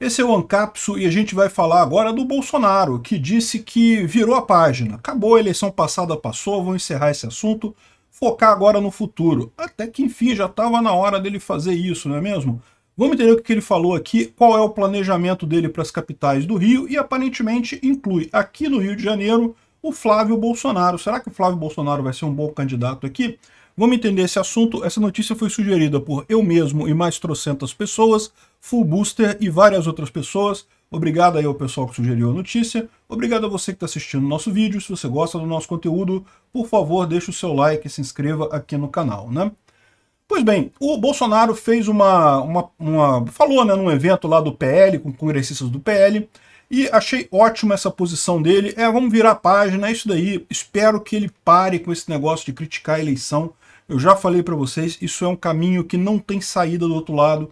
Esse é o Ancapso e a gente vai falar agora do Bolsonaro, que disse que virou a página. Acabou a eleição passada, passou, vamos encerrar esse assunto, focar agora no futuro. Até que enfim, já estava na hora dele fazer isso, não é mesmo? Vamos entender o que ele falou aqui, qual é o planejamento dele para as capitais do Rio e aparentemente inclui aqui no Rio de Janeiro o Flávio Bolsonaro. Será que o Flávio Bolsonaro vai ser um bom candidato aqui? Vamos entender esse assunto. Essa notícia foi sugerida por eu mesmo e mais trocentas pessoas. Full Booster e várias outras pessoas. Obrigado aí ao pessoal que sugeriu a notícia. Obrigado a você que está assistindo o nosso vídeo. Se você gosta do nosso conteúdo, por favor, deixe o seu like e se inscreva aqui no canal, né? Pois bem, o Bolsonaro fez uma... uma, uma falou né, num evento lá do PL, com congressistas do PL, e achei ótima essa posição dele. É, vamos virar a página, é isso daí. Espero que ele pare com esse negócio de criticar a eleição. Eu já falei para vocês, isso é um caminho que não tem saída do outro lado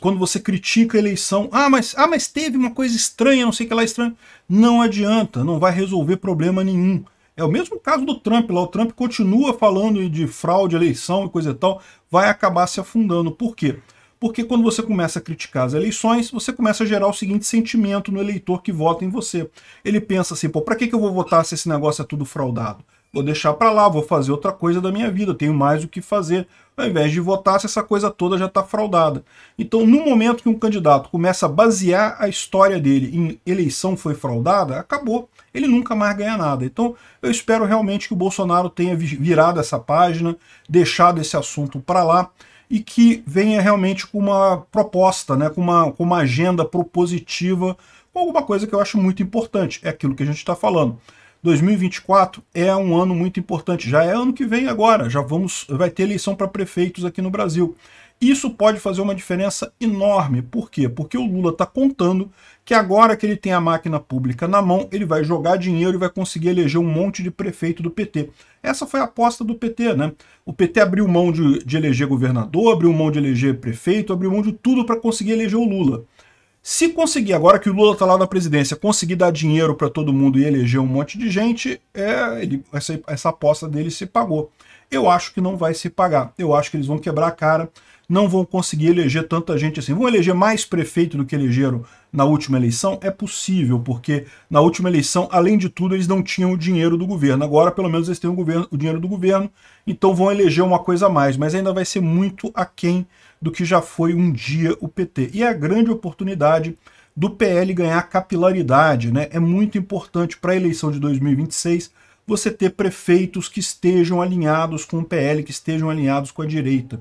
quando você critica a eleição, ah, mas, ah, mas teve uma coisa estranha, não sei o que lá estranho. Não adianta, não vai resolver problema nenhum. É o mesmo caso do Trump lá. O Trump continua falando de fraude, eleição e coisa e tal, vai acabar se afundando. Por quê? Porque quando você começa a criticar as eleições, você começa a gerar o seguinte sentimento no eleitor que vota em você. Ele pensa assim, pô, pra que, que eu vou votar se esse negócio é tudo fraudado? vou deixar para lá, vou fazer outra coisa da minha vida, tenho mais o que fazer, ao invés de votar se essa coisa toda já está fraudada. Então, no momento que um candidato começa a basear a história dele em eleição foi fraudada, acabou, ele nunca mais ganha nada. Então, eu espero realmente que o Bolsonaro tenha virado essa página, deixado esse assunto para lá, e que venha realmente com uma proposta, né, com, uma, com uma agenda propositiva, com alguma coisa que eu acho muito importante, é aquilo que a gente está falando 2024 é um ano muito importante. Já é ano que vem agora, já vamos, vai ter eleição para prefeitos aqui no Brasil. Isso pode fazer uma diferença enorme. Por quê? Porque o Lula está contando que agora que ele tem a máquina pública na mão, ele vai jogar dinheiro e vai conseguir eleger um monte de prefeito do PT. Essa foi a aposta do PT, né? O PT abriu mão de, de eleger governador, abriu mão de eleger prefeito, abriu mão de tudo para conseguir eleger o Lula. Se conseguir, agora que o Lula está lá na presidência, conseguir dar dinheiro para todo mundo e eleger um monte de gente, é, ele, essa, essa aposta dele se pagou. Eu acho que não vai se pagar. Eu acho que eles vão quebrar a cara não vão conseguir eleger tanta gente assim. Vão eleger mais prefeito do que elegeram na última eleição? É possível, porque na última eleição, além de tudo, eles não tinham o dinheiro do governo. Agora, pelo menos, eles têm o, governo, o dinheiro do governo, então vão eleger uma coisa a mais, mas ainda vai ser muito aquém do que já foi um dia o PT. E é a grande oportunidade do PL ganhar capilaridade, né? É muito importante para a eleição de 2026 você ter prefeitos que estejam alinhados com o PL, que estejam alinhados com a direita.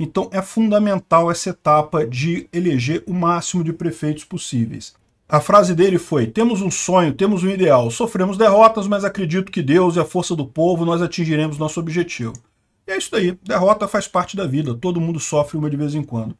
Então é fundamental essa etapa de eleger o máximo de prefeitos possíveis. A frase dele foi: Temos um sonho, temos um ideal, sofremos derrotas, mas acredito que Deus e a força do povo nós atingiremos nosso objetivo. E é isso daí, derrota faz parte da vida, todo mundo sofre uma de vez em quando.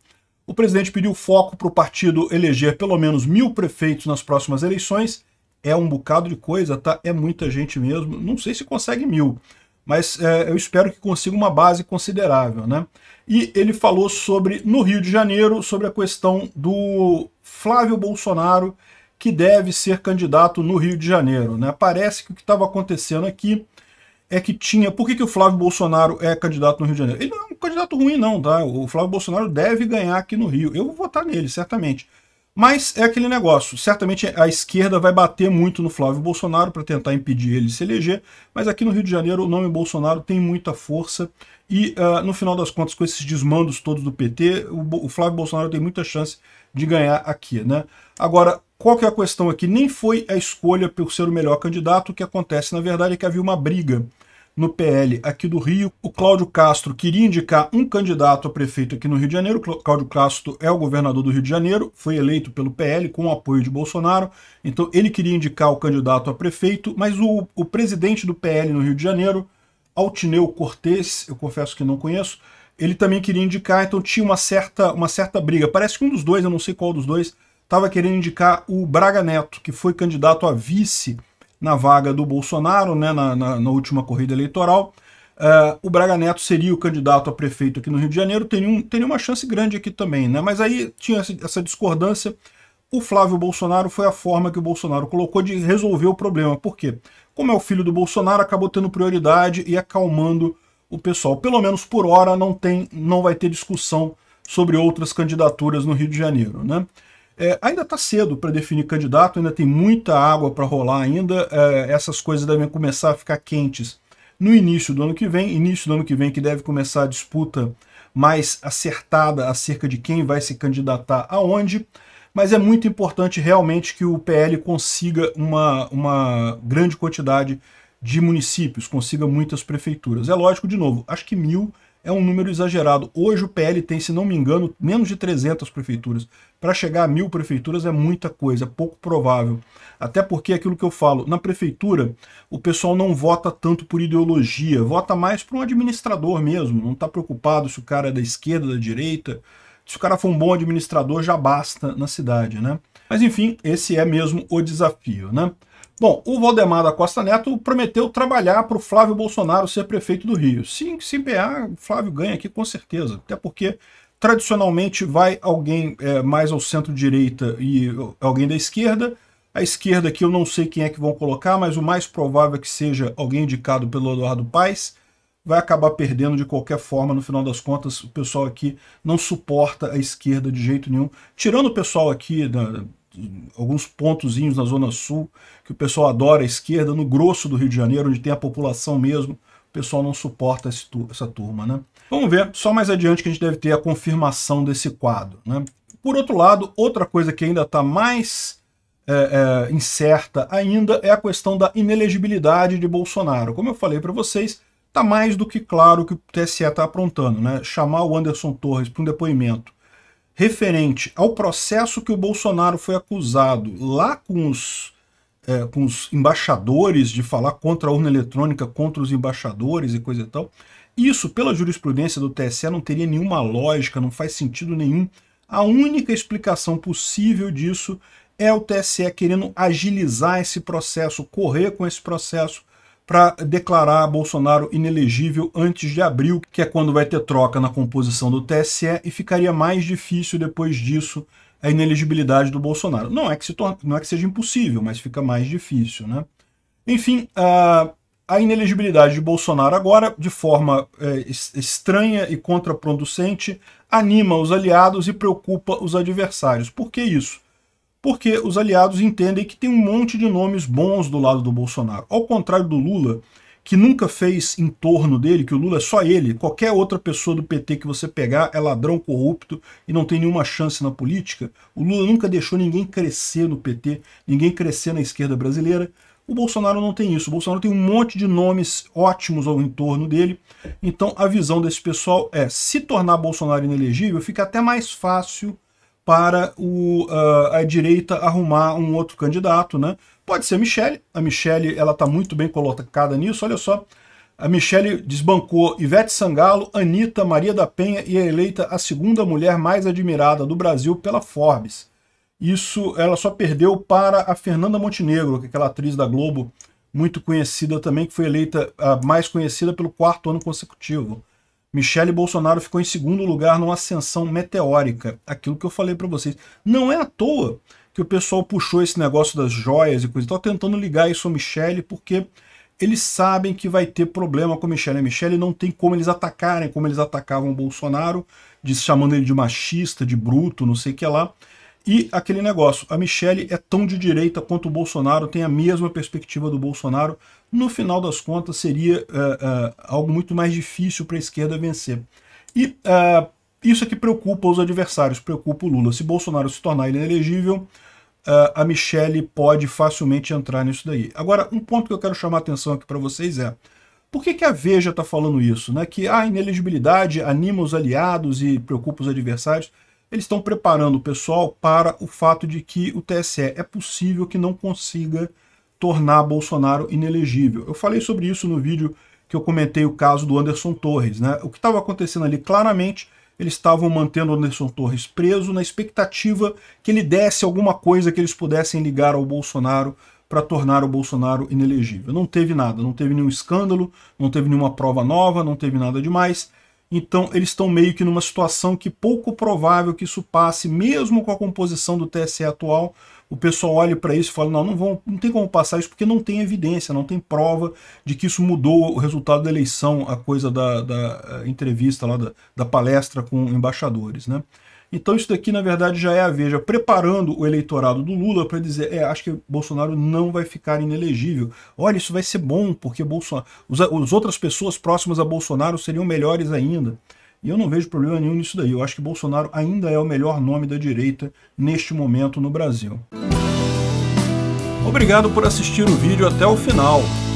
O presidente pediu foco para o partido eleger pelo menos mil prefeitos nas próximas eleições. É um bocado de coisa, tá? É muita gente mesmo. Não sei se consegue mil, mas é, eu espero que consiga uma base considerável. Né? E ele falou sobre, no Rio de Janeiro, sobre a questão do Flávio Bolsonaro, que deve ser candidato no Rio de Janeiro. Né? Parece que o que estava acontecendo aqui é que tinha... Por que, que o Flávio Bolsonaro é candidato no Rio de Janeiro? Ele não é um candidato ruim, não. tá? O Flávio Bolsonaro deve ganhar aqui no Rio. Eu vou votar nele, certamente mas é aquele negócio, certamente a esquerda vai bater muito no Flávio Bolsonaro para tentar impedir ele se eleger, mas aqui no Rio de Janeiro o nome Bolsonaro tem muita força e uh, no final das contas, com esses desmandos todos do PT, o, o Flávio Bolsonaro tem muita chance de ganhar aqui. né? Agora, qual que é a questão aqui? Nem foi a escolha por ser o melhor candidato, o que acontece na verdade é que havia uma briga no PL aqui do Rio. O Cláudio Castro queria indicar um candidato a prefeito aqui no Rio de Janeiro. Cláudio Castro é o governador do Rio de Janeiro, foi eleito pelo PL com o apoio de Bolsonaro. Então ele queria indicar o candidato a prefeito, mas o, o presidente do PL no Rio de Janeiro, Altineu Cortez, eu confesso que não conheço, ele também queria indicar, então tinha uma certa, uma certa briga. Parece que um dos dois, eu não sei qual dos dois, estava querendo indicar o Braga Neto, que foi candidato a vice na vaga do Bolsonaro, né, na, na, na última corrida eleitoral, uh, o Braga Neto seria o candidato a prefeito aqui no Rio de Janeiro, teria, um, teria uma chance grande aqui também, né? Mas aí tinha essa discordância. O Flávio Bolsonaro foi a forma que o Bolsonaro colocou de resolver o problema. Por quê? Como é o filho do Bolsonaro, acabou tendo prioridade e acalmando o pessoal. Pelo menos por hora não tem, não vai ter discussão sobre outras candidaturas no Rio de Janeiro, né? É, ainda está cedo para definir candidato, ainda tem muita água para rolar ainda, é, essas coisas devem começar a ficar quentes no início do ano que vem, início do ano que vem que deve começar a disputa mais acertada acerca de quem vai se candidatar aonde, mas é muito importante realmente que o PL consiga uma, uma grande quantidade de municípios, consiga muitas prefeituras. É lógico, de novo, acho que mil é um número exagerado. Hoje o PL tem, se não me engano, menos de 300 prefeituras. Para chegar a mil prefeituras é muita coisa, é pouco provável. Até porque é aquilo que eu falo, na prefeitura o pessoal não vota tanto por ideologia, vota mais por um administrador mesmo. Não está preocupado se o cara é da esquerda, da direita. Se o cara for um bom administrador, já basta na cidade, né? Mas enfim, esse é mesmo o desafio, né? Bom, o Valdemar da Costa Neto prometeu trabalhar para o Flávio Bolsonaro ser prefeito do Rio. Sim, se empenhar, o Flávio ganha aqui com certeza. Até porque, tradicionalmente, vai alguém é, mais ao centro-direita e alguém da esquerda. A esquerda aqui eu não sei quem é que vão colocar, mas o mais provável é que seja alguém indicado pelo Eduardo Paes. Vai acabar perdendo de qualquer forma, no final das contas, o pessoal aqui não suporta a esquerda de jeito nenhum. Tirando o pessoal aqui da, alguns pontozinhos na Zona Sul, que o pessoal adora, a esquerda, no grosso do Rio de Janeiro, onde tem a população mesmo, o pessoal não suporta essa turma, né? Vamos ver, só mais adiante que a gente deve ter a confirmação desse quadro, né? Por outro lado, outra coisa que ainda está mais é, é, incerta ainda é a questão da inelegibilidade de Bolsonaro. Como eu falei para vocês, está mais do que claro que o TSE está aprontando, né? Chamar o Anderson Torres para um depoimento referente ao processo que o Bolsonaro foi acusado lá com os, é, com os embaixadores de falar contra a urna eletrônica, contra os embaixadores e coisa e tal, isso, pela jurisprudência do TSE, não teria nenhuma lógica, não faz sentido nenhum. A única explicação possível disso é o TSE querendo agilizar esse processo, correr com esse processo, para declarar Bolsonaro inelegível antes de abril, que é quando vai ter troca na composição do TSE, e ficaria mais difícil depois disso a inelegibilidade do Bolsonaro. Não é que, se não é que seja impossível, mas fica mais difícil. Né? Enfim, a, a inelegibilidade de Bolsonaro agora, de forma é, estranha e contraproducente, anima os aliados e preocupa os adversários. Por que isso? porque os aliados entendem que tem um monte de nomes bons do lado do Bolsonaro. Ao contrário do Lula, que nunca fez em torno dele, que o Lula é só ele, qualquer outra pessoa do PT que você pegar é ladrão corrupto e não tem nenhuma chance na política, o Lula nunca deixou ninguém crescer no PT, ninguém crescer na esquerda brasileira, o Bolsonaro não tem isso. O Bolsonaro tem um monte de nomes ótimos ao entorno dele. Então a visão desse pessoal é, se tornar Bolsonaro inelegível, fica até mais fácil para o, uh, a direita arrumar um outro candidato, né? Pode ser a Michelle. A Michelle, ela está muito bem colocada nisso. Olha só, a Michelle desbancou Ivete Sangalo, Anitta, Maria da Penha e é eleita a segunda mulher mais admirada do Brasil pela Forbes. Isso ela só perdeu para a Fernanda Montenegro, que é aquela atriz da Globo muito conhecida também, que foi eleita a mais conhecida pelo quarto ano consecutivo. Michele Bolsonaro ficou em segundo lugar numa ascensão meteórica. Aquilo que eu falei para vocês. Não é à toa que o pessoal puxou esse negócio das joias e coisa e tal, tentando ligar isso a Michele, porque eles sabem que vai ter problema com o Michelle. A Michelle não tem como eles atacarem, como eles atacavam o Bolsonaro, de, chamando ele de machista, de bruto, não sei o que lá. E aquele negócio, a Michelle é tão de direita quanto o Bolsonaro, tem a mesma perspectiva do Bolsonaro. No final das contas, seria uh, uh, algo muito mais difícil para a esquerda vencer. E uh, isso é que preocupa os adversários, preocupa o Lula. Se Bolsonaro se tornar inelegível, a Michelle pode facilmente entrar nisso daí. Agora, um ponto que eu quero chamar a atenção aqui para vocês é, por que, que a Veja está falando isso? Né? Que a ah, inelegibilidade anima os aliados e preocupa os adversários. Eles estão preparando o pessoal para o fato de que o TSE é possível que não consiga tornar Bolsonaro inelegível. Eu falei sobre isso no vídeo que eu comentei o caso do Anderson Torres. Né? O que estava acontecendo ali claramente, eles estavam mantendo o Anderson Torres preso na expectativa que ele desse alguma coisa que eles pudessem ligar ao Bolsonaro para tornar o Bolsonaro inelegível. Não teve nada, não teve nenhum escândalo, não teve nenhuma prova nova, não teve nada demais. Então eles estão meio que numa situação que pouco provável que isso passe, mesmo com a composição do TSE atual. O pessoal olha para isso e fala, não, não, vão, não tem como passar isso porque não tem evidência, não tem prova de que isso mudou o resultado da eleição, a coisa da, da eh, entrevista, lá da, da palestra com embaixadores. Né? Então isso daqui, na verdade, já é a Veja preparando o eleitorado do Lula para dizer, é, acho que Bolsonaro não vai ficar inelegível. Olha, isso vai ser bom, porque Bolsonaro, os, as outras pessoas próximas a Bolsonaro seriam melhores ainda. E eu não vejo problema nenhum nisso daí. Eu acho que Bolsonaro ainda é o melhor nome da direita neste momento no Brasil. Obrigado por assistir o vídeo até o final.